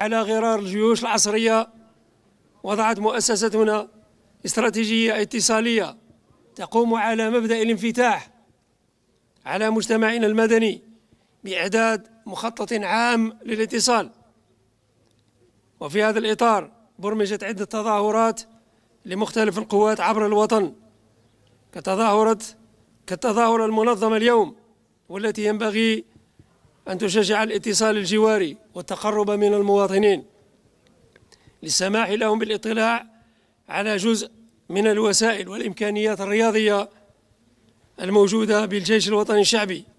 على غرار الجيوش العصرية وضعت مؤسستنا استراتيجية اتصالية تقوم على مبدأ الانفتاح على مجتمعنا المدني بإعداد مخطط عام للاتصال وفي هذا الإطار برمجت عدة تظاهرات لمختلف القوات عبر الوطن كتظاهرة كالتظاهرة المنظمة اليوم والتي ينبغي أن تشجع الاتصال الجواري والتقرب من المواطنين للسماح لهم بالاطلاع على جزء من الوسائل والإمكانيات الرياضية الموجودة بالجيش الوطني الشعبي